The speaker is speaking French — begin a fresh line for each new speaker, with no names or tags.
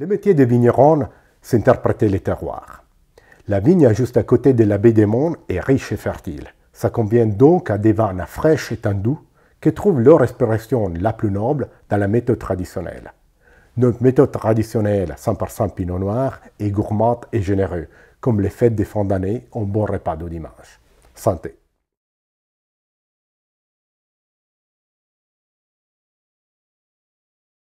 Le métier de vigneron, c'est interpréter les terroirs. La vigne juste à côté de la baie des Monts est riche et fertile. Ça convient donc à des vannes fraîches et tendues qui trouvent leur respiration la plus noble dans la méthode traditionnelle. Notre méthode traditionnelle 100% pinot noir est gourmande et généreuse, comme les fêtes des fonds d'année en bon
repas de dimanche. Santé!